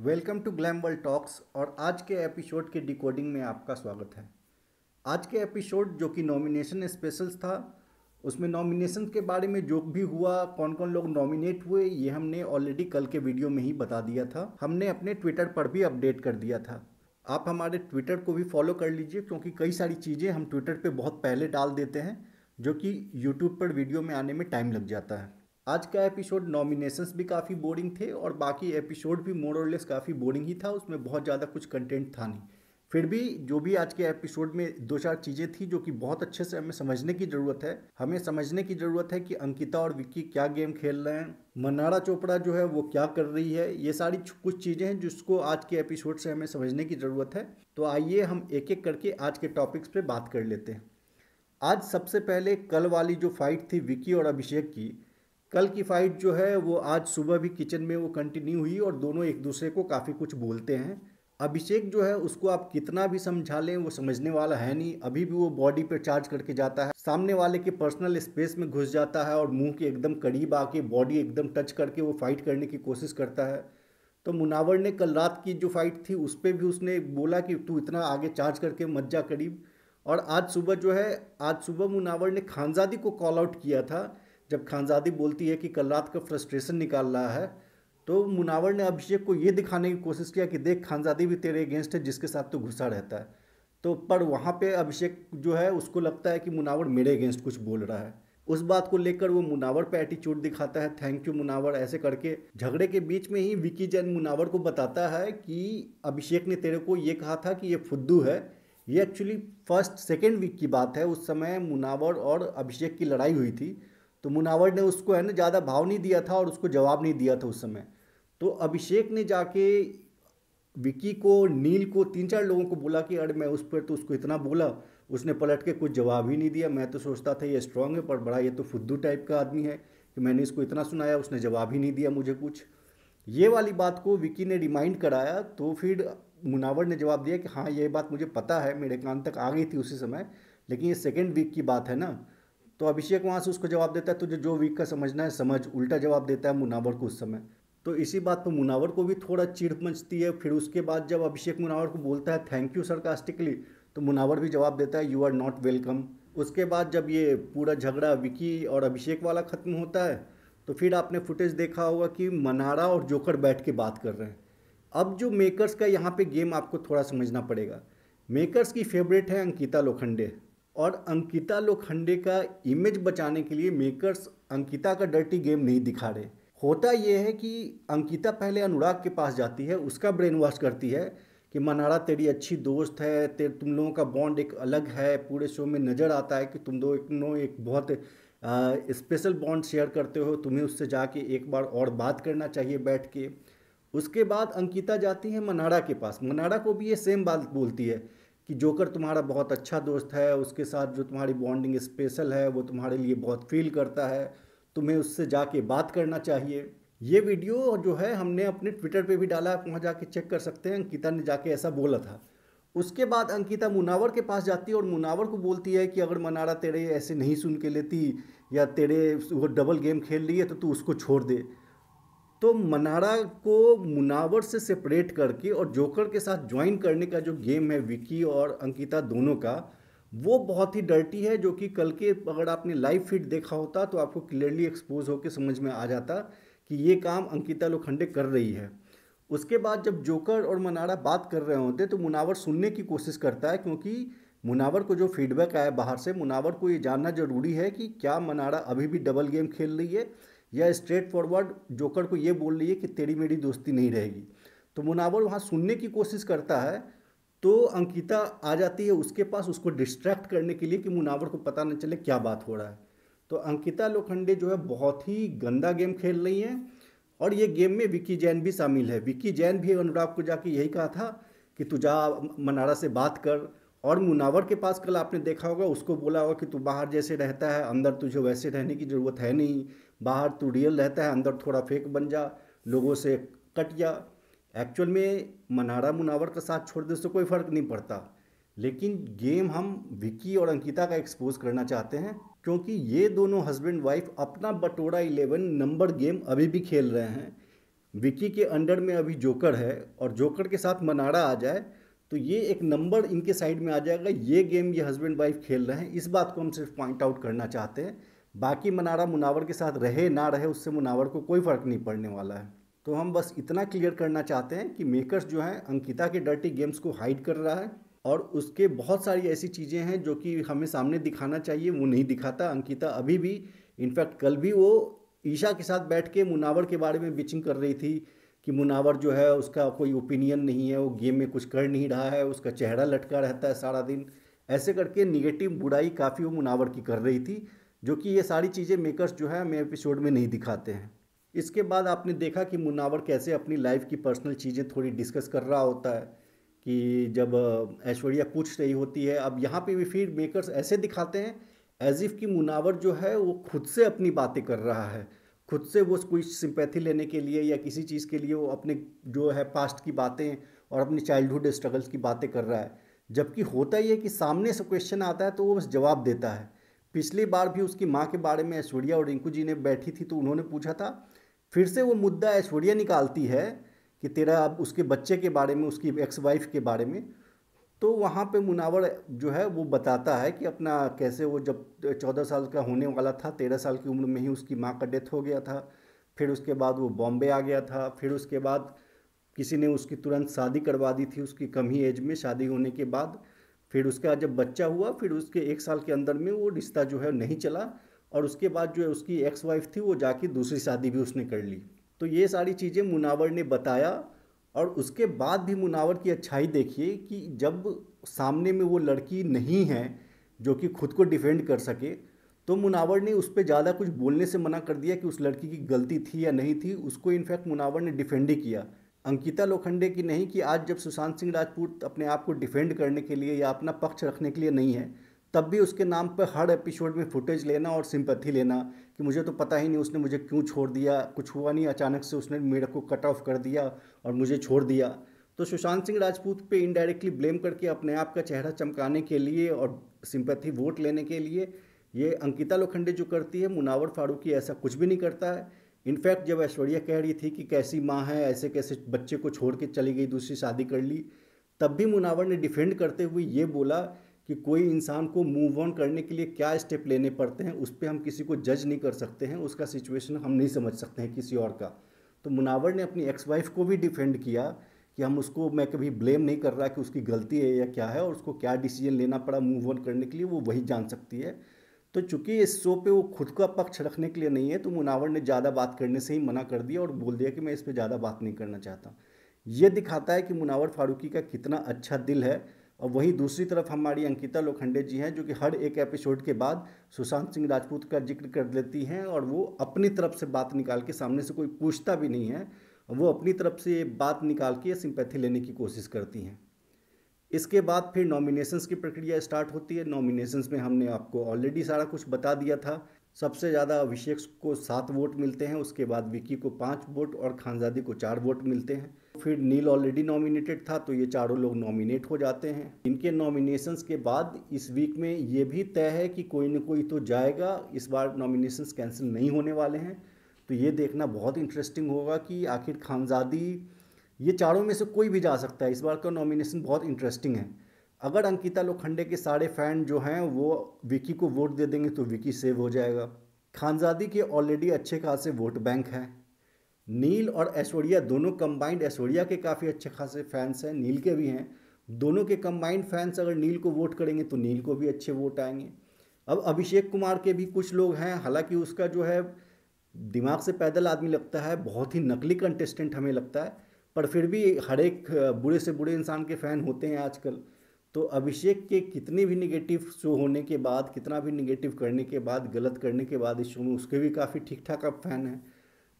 welcome to Glam World Talks और आज के एपिसोड के डिकोडिंग में आपका स्वागत है आज के एपिसोड जो कि नॉमिनेशन स्पेशल्स था उसमें नॉमिनेशन के बारे में जो भी हुआ कौन कौन लोग नॉमिनेट हुए ये हमने ऑलरेडी कल के वीडियो में ही बता दिया था हमने अपने ट्विटर पर भी अपडेट कर दिया था आप हमारे ट्विटर को भी फॉलो कर लीजिए क्योंकि कई सारी चीज़ें हम ट्विटर पर बहुत पहले डाल देते हैं जो कि यूट्यूब पर वीडियो में आने में टाइम लग जाता है आज का एपिसोड नॉमिनेशंस भी काफ़ी बोरिंग थे और बाकी एपिसोड भी मोर और लेस काफ़ी बोरिंग ही था उसमें बहुत ज़्यादा कुछ कंटेंट था नहीं फिर भी जो भी आज के एपिसोड में दो चार चीज़ें थी जो कि बहुत अच्छे से हमें समझने की ज़रूरत है हमें समझने की ज़रूरत है कि अंकिता और विक्की क्या गेम खेल रहे हैं मनारा चोपड़ा जो है वो क्या कर रही है ये सारी कुछ चीज़ें हैं जिसको आज के एपिसोड से हमें समझने की ज़रूरत है तो आइए हम एक एक करके आज के टॉपिक्स पर बात कर लेते हैं आज सबसे पहले कल वाली जो फाइट थी विक्की और अभिषेक की कल की फाइट जो है वो आज सुबह भी किचन में वो कंटिन्यू हुई और दोनों एक दूसरे को काफ़ी कुछ बोलते हैं अभिषेक जो है उसको आप कितना भी समझा लें वो समझने वाला है नहीं अभी भी वो बॉडी पे चार्ज करके जाता है सामने वाले के पर्सनल स्पेस में घुस जाता है और मुंह के एकदम करीब आके बॉडी एकदम टच करके वो फाइट करने की कोशिश करता है तो मुनावर ने कल रात की जो फाइट थी उस पर भी उसने बोला कि तू इतना आगे चार्ज करके मत जा करीब और आज सुबह जो है आज सुबह मुनावर ने खानजादी को कॉल आउट किया था जब खानजादी बोलती है कि कल रात का फ्रस्ट्रेशन निकाल रहा है तो मुनावर ने अभिषेक को ये दिखाने की कोशिश किया कि देख खानजादी भी तेरे अगेंस्ट है जिसके साथ तो घुसा रहता है तो पर वहाँ पे अभिषेक जो है उसको लगता है कि मुनावर मेरे अगेंस्ट कुछ बोल रहा है उस बात को लेकर वो मुनावर पे एटीट्यूड दिखाता है थैंक यू मुनावर ऐसे करके झगड़े के बीच में ही विकी जैन मुनावर को बताता है कि अभिषेक ने तेरे को ये कहा था कि ये फुद्दू है ये एक्चुअली फर्स्ट सेकेंड वीक की बात है उस समय मुनावर और अभिषेक की लड़ाई हुई थी तो मुनावर ने उसको है ना ज़्यादा भाव नहीं दिया था और उसको जवाब नहीं दिया था उस समय तो अभिषेक ने जाके विकी को नील को तीन चार लोगों को बोला कि अरे मैं उस पर तो उसको इतना बोला उसने पलट के कुछ जवाब ही नहीं दिया मैं तो सोचता था ये स्ट्रांग है पर बड़ा ये तो फुद्दू टाइप का आदमी है कि मैंने इसको इतना सुनाया उसने जवाब ही नहीं दिया मुझे कुछ ये वाली बात को विकी ने रिमाइंड कराया तो फिर मुनावर ने जवाब दिया कि हाँ ये बात मुझे पता है मेरे कान तक आ गई थी उसी समय लेकिन ये सेकेंड वीक की बात है ना तो अभिषेक वहाँ से उसको जवाब देता है तुझे जो वीक का समझना है समझ उल्टा जवाब देता है मुनावर को उस समय तो इसी बात पर मुनावर को भी थोड़ा चिड़ मचती है फिर उसके बाद जब अभिषेक मुनावर को बोलता है थैंक यू सरकास्टिकली तो मुनावर भी जवाब देता है यू आर नॉट वेलकम उसके बाद जब ये पूरा झगड़ा विकी और अभिषेक वाला ख़त्म होता है तो फिर आपने फुटेज देखा होगा कि मनारा और जोकर बैठ के बात कर रहे हैं अब जो मेकर्स का यहाँ पे गेम आपको थोड़ा समझना पड़ेगा मेकर्स की फेवरेट है अंकिता लोखंडे और अंकिता लोखंडे का इमेज बचाने के लिए मेकर्स अंकिता का डर्टी गेम नहीं दिखा रहे होता यह है कि अंकिता पहले अनुराग के पास जाती है उसका ब्रेन वॉश करती है कि मनारा तेरी अच्छी दोस्त है तेरे तुम लोगों का बॉन्ड एक अलग है पूरे शो में नज़र आता है कि तुम दो एक नो एक बहुत स्पेशल बॉन्ड शेयर करते हो तुम्हें उससे जाके एक बार और बात करना चाहिए बैठ के उसके बाद अंकिता जाती है मनारा के पास मनारा को भी ये सेम बात बोलती है कि जोकर तुम्हारा बहुत अच्छा दोस्त है उसके साथ जो तुम्हारी बॉन्डिंग स्पेशल है वो तुम्हारे लिए बहुत फील करता है तुम्हें उससे जाके बात करना चाहिए ये वीडियो जो है हमने अपने ट्विटर पे भी डाला है वहाँ जाके चेक कर सकते हैं अंकिता ने जाके ऐसा बोला था उसके बाद अंकिता मुनावर के पास जाती है और मुनावर को बोलती है कि अगर मनारा तेरे ऐसे नहीं सुन के लेती या तेरे वो डबल गेम खेल रही है तो तू उसको छोड़ दे तो मनारा को मुनावर से सेपरेट करके और जोकर के साथ ज्वाइन करने का जो गेम है विकी और अंकिता दोनों का वो बहुत ही डर्टी है जो कि कल के अगर आपने लाइव फीड देखा होता तो आपको क्लियरली एक्सपोज होकर समझ में आ जाता कि ये काम अंकिता लोखंडे कर रही है उसके बाद जब जोकर और मनारा बात कर रहे होते तो मुनावर सुनने की कोशिश करता है क्योंकि मुनावर को जो फीडबैक आया बाहर से मुनावर को ये जानना ज़रूरी है कि क्या मनारा अभी भी डबल गेम खेल रही है या स्ट्रेट फॉरवर्ड जोकर को ये बोल रही है कि तेरी मेरी दोस्ती नहीं रहेगी तो मुनावर वहाँ सुनने की कोशिश करता है तो अंकिता आ जाती है उसके पास उसको डिस्ट्रैक्ट करने के लिए कि मुनावर को पता ना चले क्या बात हो रहा है तो अंकिता लोखंडे जो है बहुत ही गंदा गेम खेल रही हैं और ये गेम में विक्की जैन भी शामिल है विक्की जैन भी अनुराग को जाके यही कहा था कि तू जा मनारा से बात कर और मुनावर के पास कल आपने देखा होगा उसको बोला होगा कि तू बाहर जैसे रहता है अंदर तुझे वैसे रहने की ज़रूरत है नहीं बाहर तू रियल रहता है अंदर थोड़ा फेक बन जा लोगों से कट जा एक्चुअल में मनारा मुनावर का साथ छोड़ दे से कोई फ़र्क नहीं पड़ता लेकिन गेम हम विक्की और अंकिता का एक्सपोज करना चाहते हैं क्योंकि ये दोनों हस्बैंड वाइफ अपना बटोरा इलेवन नंबर गेम अभी भी खेल रहे हैं विक्की के अंडर में अभी जोकर है और जोकर के साथ मनारा आ जाए तो ये एक नंबर इनके साइड में आ जाएगा ये गेम ये हस्बैंड वाइफ खेल रहे हैं इस बात को हम सिर्फ पॉइंट आउट करना चाहते हैं बाकी मनारा मुनावर के साथ रहे ना रहे उससे मुनावर को कोई फ़र्क नहीं पड़ने वाला है तो हम बस इतना क्लियर करना चाहते हैं कि मेकर्स जो हैं अंकिता के डर्टी गेम्स को हाइड कर रहा है और उसके बहुत सारी ऐसी चीज़ें हैं जो कि हमें सामने दिखाना चाहिए वो नहीं दिखाता अंकिता अभी भी इनफैक्ट कल भी वो ईशा के साथ बैठ के मुनावर के बारे में बिचिंग कर रही थी कि मुनावर जो है उसका कोई ओपिनियन नहीं है वो गेम में कुछ कर नहीं रहा है उसका चेहरा लटका रहता है सारा दिन ऐसे करके निगेटिव बुराई काफ़ी वो मुनावर की कर रही थी जो कि ये सारी चीज़ें मेकर्स जो है हमें एपिसोड में नहीं दिखाते हैं इसके बाद आपने देखा कि मुनावर कैसे अपनी लाइफ की पर्सनल चीज़ें थोड़ी डिस्कस कर रहा होता है कि जब ऐश्वर्या पूछ रही होती है अब यहाँ पे भी फिर मेकर्स ऐसे दिखाते हैं एज इफ़ कि मुनावर जो है वो खुद से अपनी बातें कर रहा है खुद से वो कोई सिंपैथी लेने के लिए या किसी चीज़ के लिए वो अपने जो है पास्ट की बातें और अपने चाइल्डहुड स्ट्रगल्स की बातें कर रहा है जबकि होता ही है कि सामने से क्वेश्चन आता है तो वो बस जवाब देता है पिछली बार भी उसकी माँ के बारे में ऐश्वर्या और रिंकू जी ने बैठी थी तो उन्होंने पूछा था फिर से वो मुद्दा ऐश्वर्या निकालती है कि तेरा अब उसके बच्चे के बारे में उसकी एक्स वाइफ के बारे में तो वहाँ पे मुनावर जो है वो बताता है कि अपना कैसे वो जब चौदह साल का होने वाला था तेरह साल की उम्र में ही उसकी माँ का डेथ हो गया था फिर उसके बाद वो बॉम्बे आ गया था फिर उसके बाद किसी ने उसकी तुरंत शादी करवा दी थी उसकी कम ही एज में शादी होने के बाद फिर उसका जब बच्चा हुआ फिर उसके एक साल के अंदर में वो रिश्ता जो है नहीं चला और उसके बाद जो है उसकी एक्स वाइफ थी वो जाके दूसरी शादी भी उसने कर ली तो ये सारी चीज़ें मुनावर ने बताया और उसके बाद भी मुनावर की अच्छाई देखिए कि जब सामने में वो लड़की नहीं है जो कि खुद को डिफेंड कर सके तो मुनावर ने उस पर ज़्यादा कुछ बोलने से मना कर दिया कि उस लड़की की गलती थी या नहीं थी उसको इनफैक्ट मुनावर ने डिफेंड ही किया अंकिता लोखंडे की नहीं कि आज जब सुशांत सिंह राजपूत अपने आप को डिफेंड करने के लिए या अपना पक्ष रखने के लिए नहीं है तब भी उसके नाम पर हर एपिसोड में फुटेज लेना और सिंपथी लेना कि मुझे तो पता ही नहीं उसने मुझे क्यों छोड़ दिया कुछ हुआ नहीं अचानक से उसने मेरे को कट ऑफ कर दिया और मुझे छोड़ दिया तो सुशांत सिंह राजपूत पे इनडायरेक्टली ब्लेम करके अपने आप का चेहरा चमकाने के लिए और सिंपथी वोट लेने के लिए ये अंकिता लोखंडे जो करती है मुनावर फारूकी ऐसा कुछ भी नहीं करता है इनफैक्ट जब ऐश्वर्या कह रही थी कि कैसी माँ है ऐसे कैसे बच्चे को छोड़ के चली गई दूसरी शादी कर ली तब भी मुनावर ने डिफेंड करते हुए ये बोला कि कोई इंसान को मूव ऑन करने के लिए क्या स्टेप लेने पड़ते हैं उस पर हम किसी को जज नहीं कर सकते हैं उसका सिचुएशन हम नहीं समझ सकते हैं किसी और का तो मुनावर ने अपनी एक्स वाइफ को भी डिफेंड किया कि हम उसको मैं कभी ब्लेम नहीं कर रहा कि उसकी गलती है या क्या है और उसको क्या डिसीजन लेना पड़ा मूव ऑन करने के लिए वो वही जान सकती है तो चूंकि इस शो पे वो खुद का पक्ष रखने के लिए नहीं है तो मुनावर ने ज़्यादा बात करने से ही मना कर दिया और बोल दिया कि मैं इस पर ज़्यादा बात नहीं करना चाहता ये दिखाता है कि मुनावर फारूकी का कितना अच्छा दिल है और वहीं दूसरी तरफ हमारी अंकिता लोखंडे जी हैं जो कि हर एक एपिसोड के बाद सुशांत सिंह राजपूत का जिक्र कर लेती हैं और वो अपनी तरफ से बात निकाल के सामने से कोई पूछता भी नहीं है वो अपनी तरफ से ये बात निकाल के सिंपैथी लेने की कोशिश करती हैं इसके बाद फिर नॉमिनेशंस की प्रक्रिया स्टार्ट होती है नॉमिनेशंस में हमने आपको ऑलरेडी सारा कुछ बता दिया था सबसे ज़्यादा अभिषेक को सात वोट मिलते हैं उसके बाद विक्की को पाँच वोट और खानजादी को चार वोट मिलते हैं फिर नील ऑलरेडी नॉमिनेटेड था तो ये चारों लोग नॉमिनेट हो जाते हैं इनके नॉमिनेशंस के बाद इस वीक में ये भी तय है कि कोई ना कोई तो जाएगा इस बार नॉमिनेशंस कैंसिल नहीं होने वाले हैं तो ये देखना बहुत इंटरेस्टिंग होगा कि आखिर खानजादी ये चारों में से कोई भी जा सकता है इस बार का नॉमिनेशन बहुत इंटरेस्टिंग है अगर अंकिता लोखंडे के सारे फैन जो हैं वो विकी को वोट दे देंगे तो विकी सेव हो जाएगा खानजादी के ऑलरेडी अच्छे खासे वोट बैंक हैं नील और ऐश्वर्या दोनों कंबाइंड ऐश्वर्या के काफ़ी अच्छे खासे फैंस हैं नील के भी हैं दोनों के कंबाइंड फैंस अगर नील को वोट करेंगे तो नील को भी अच्छे वोट आएंगे अब अभिषेक कुमार के भी कुछ लोग हैं हालांकि उसका जो है दिमाग से पैदल आदमी लगता है बहुत ही नकली कंटेस्टेंट हमें लगता है पर फिर भी हर एक बुरे से बुरे इंसान के फ़ैन होते हैं आजकल तो अभिषेक के कितने भी निगेटिव शो होने के बाद कितना भी निगेटिव करने के बाद गलत करने के बाद इस शो में उसके भी काफ़ी ठीक ठाक अब फैन है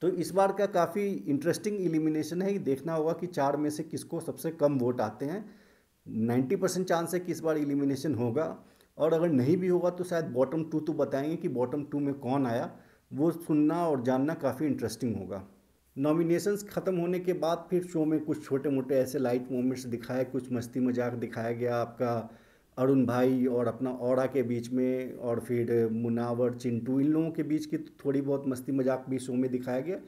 तो इस बार का काफ़ी इंटरेस्टिंग एलिमिनेशन है देखना होगा कि चार में से किसको सबसे कम वोट आते हैं नाइन्टी परसेंट चांस है कि इस बार एलिमिनेशन होगा और अगर नहीं भी होगा तो शायद बॉटम टू तो बताएंगे कि बॉटम टू में कौन आया वो सुनना और जानना काफ़ी इंटरेस्टिंग होगा नॉमिनेशंस ख़त्म होने के बाद फिर शो में कुछ छोटे मोटे ऐसे लाइट मोमेंट्स दिखाए कुछ मस्ती मजाक दिखाया गया आपका अरुण भाई और अपना औरा के बीच में और फिर मुनावर चिंटू इन लोगों के बीच की थोड़ी बहुत मस्ती मजाक भी शो में दिखाया गया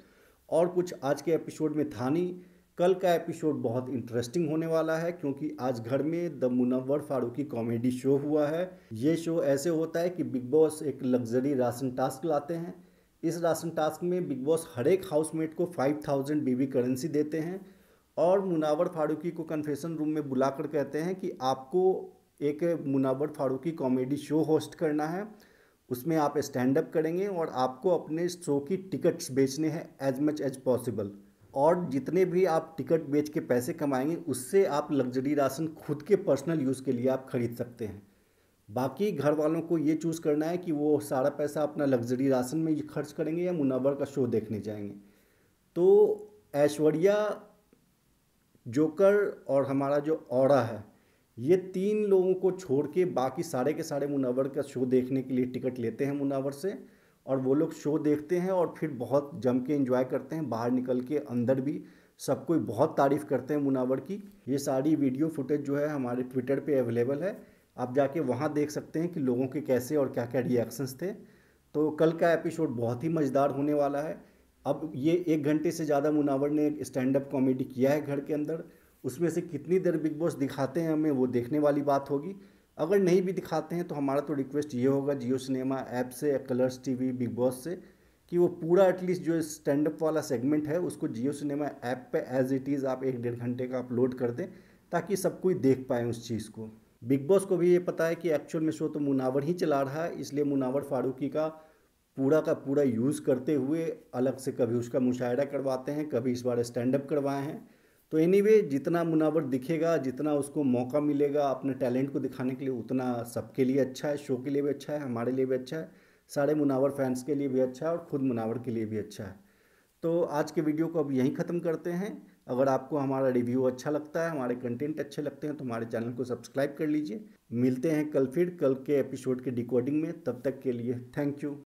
और कुछ आज के एपिसोड में था नहीं कल का एपिसोड बहुत इंटरेस्टिंग होने वाला है क्योंकि आज घर में the Munawar Faruqui comedy show हुआ है ये शो ऐसे होता है कि बिग बॉस एक लग्जरी राशन टास्क लाते हैं इस राशन टास्क में बिग बॉस हर एक हाउसमेट को फाइव थाउजेंड बीबी करेंसी देते हैं और मुनावर फारूकी को कन्फेशन रूम में बुलाकर कहते हैं कि आपको एक Munawar Faruqui comedy show host करना है उसमें आप स्टैंड अप करेंगे और आपको अपने शो की टिकट्स बेचने हैं एज मच एज पॉसिबल और जितने भी आप टिकट बेच के पैसे कमाएंगे उससे आप लग्जरी राशन खुद के पर्सनल यूज़ के लिए आप खरीद सकते हैं बाकी घर वालों को ये चूज़ करना है कि वो सारा पैसा अपना लग्जरी राशन में खर्च करेंगे या मुनावर का शो देखने जाएंगे तो ऐश्वर्या जोकर और हमारा जो और है ये तीन लोगों को छोड़ के बाकी सारे के सारे मुनावर का शो देखने के लिए टिकट लेते हैं मुनावर से और वो लोग शो देखते हैं और फिर बहुत जम के इन्जॉय करते हैं बाहर निकल के अंदर भी सब कोई बहुत तारीफ़ करते हैं मुनावर की ये सारी वीडियो फुटेज जो है हमारे ट्विटर पे अवेलेबल है आप जाके वहाँ देख सकते हैं कि लोगों के कैसे और क्या क्या रिएक्शंस थे तो कल का एपिसोड बहुत ही मज़ेदार होने वाला है अब ये एक घंटे से ज़्यादा मुनावर ने स्टैंड अप कॉमेडी किया है घर के अंदर उसमें से कितनी देर बिग बॉस दिखाते हैं हमें वो देखने वाली बात होगी अगर नहीं भी दिखाते हैं तो हमारा तो रिक्वेस्ट ये होगा जियो सिनेमा ऐप से कलर्स टीवी बिग बॉस से कि वो पूरा एटलीस्ट जो स्टैंड अप वाला सेगमेंट है उसको जियो सिनेमा ऐप पे एज इट इज़ आप एक डेढ़ घंटे का अपलोड कर दें ताकि सब कोई देख पाए उस चीज़ को बिग बॉस को भी ये पता है कि एक्चुअल में शो तो मुनावर ही चला रहा है इसलिए मुनावर फारूकी का पूरा का पूरा यूज़ करते हुए अलग से कभी उसका मुशायरा करवाते हैं कभी इस बार स्टैंड अप करवाए हैं तो एनी anyway, जितना मुनावर दिखेगा जितना उसको मौका मिलेगा अपने टैलेंट को दिखाने के लिए उतना सबके लिए अच्छा है शो के लिए भी अच्छा है हमारे लिए भी अच्छा है सारे मुनावर फैंस के लिए भी अच्छा है और ख़ुद मुनावर के लिए भी अच्छा है तो आज के वीडियो को अब यहीं ख़त्म करते हैं अगर आपको हमारा रिव्यू अच्छा लगता है हमारे कंटेंट अच्छे लगते हैं तो हमारे चैनल को सब्सक्राइब कर लीजिए मिलते हैं कल फिर कल के एपिसोड के डिकोडिंग में तब तक के लिए थैंक यू